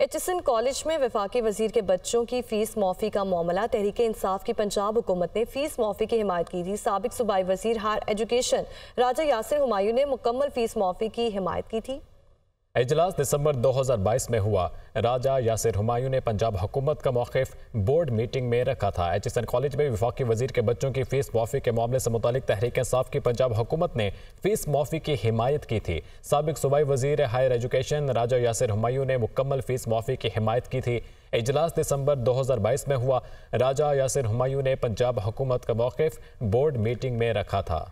HSN college में वफाकी वजीर के बच्चों की फीस माफ़ी का मामला तहरीक इंसाफ की पंजाब हुकूमत ने फीस माफ़ी की हिमायत की थी सबक सूबाई वजीर हायर एजुकेशन राजा यासिर हमायूं ने मुकम्मल फीस माफ़ी की हिमायत की थी इजलास दिसंबर 2022 में हुआ राजा यासिर हुमायूं ने पंजाब हुकूमत का मौकफ बोर्ड मीटिंग में रखा था एच एस एन कॉलेज में विफाकी वजीर के बच्चों की फीस माफी के मामले से मुतलिक तहरीक साफ की पंजाब हुकूमत ने फीस माफी की हिमायत की थी सबक सूबाई वजीर हायर एजुकेशन राजा यासिर हुमायूं ने मुकम्मल फीस माफी की हिमायत की थी इजलास दिसंबर 2022 में हुआ राजा यासिर हुमायूं ने पंजाब हुकूमत का मौकफ बोर्ड मीटिंग में रखा था